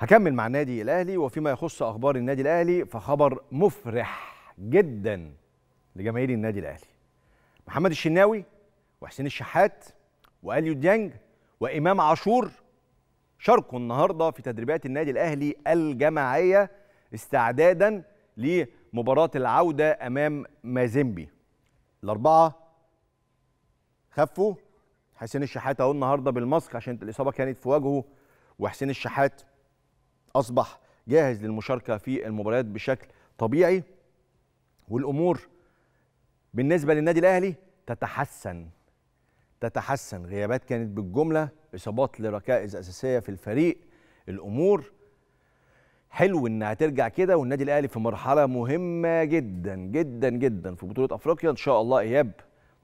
هكمل مع النادي الاهلي وفيما يخص اخبار النادي الاهلي فخبر مفرح جدا لجماهير النادي الاهلي محمد الشناوي وحسين الشحات واليو ديانج وامام عاشور شاركوا النهارده في تدريبات النادي الاهلي الجماعيه استعدادا لمباراه العوده امام مازيمبي الاربعه خفوا حسين الشحات اهو النهارده بالماسك عشان الاصابه كانت في وجهه وحسين الشحات أصبح جاهز للمشاركة في المباريات بشكل طبيعي والأمور بالنسبة للنادي الأهلي تتحسن تتحسن غيابات كانت بالجملة إصابات لركائز أساسية في الفريق الأمور حلو انها ترجع كده والنادي الاهلي في مرحله مهمه جدا جدا جدا في بطوله افريقيا ان شاء الله اياب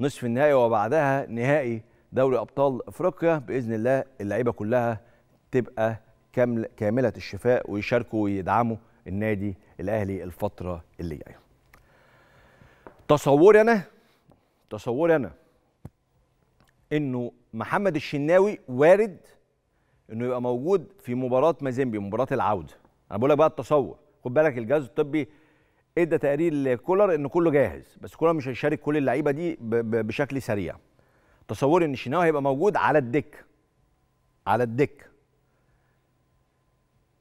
نصف النهائي وبعدها نهائي دوري ابطال افريقيا باذن الله اللعيبه كلها تبقى كامل كامله الشفاء ويشاركوا ويدعموا النادي الاهلي الفتره اللي جايه. تصوري انا تصوري انا انه محمد الشناوي وارد انه يبقى موجود في مباراه مازيمبي مباراه العوده. انا بقول لك بقى التصور خد بالك الجهاز الطبي ادى تقرير لكولر ان كله جاهز بس كولر مش هيشارك كل اللعيبه دي بشكل سريع تصوري ان الشناوي هيبقى موجود على الدك على الدك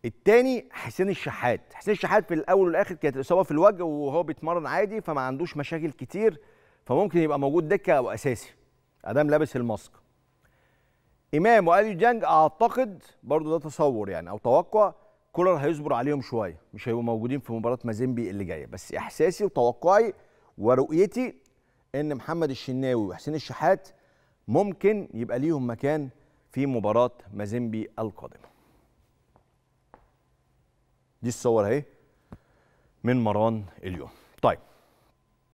التاني حسين الشحات حسين الشحات في الاول والاخر كانت اصابه في الوجه وهو بيتمرن عادي فما عندوش مشاكل كتير فممكن يبقى موجود دكه او اساسي ادام لابس الماسك امام وادي جانج اعتقد برضو ده تصور يعني او توقع كولر هيصبر عليهم شويه مش هيبقوا موجودين في مباراه مازيمبي اللي جايه بس احساسي وتوقعي ورؤيتي ان محمد الشناوي وحسين الشحات ممكن يبقى ليهم مكان في مباراه مازيمبي القادمه دي الصور اهي من مران اليوم طيب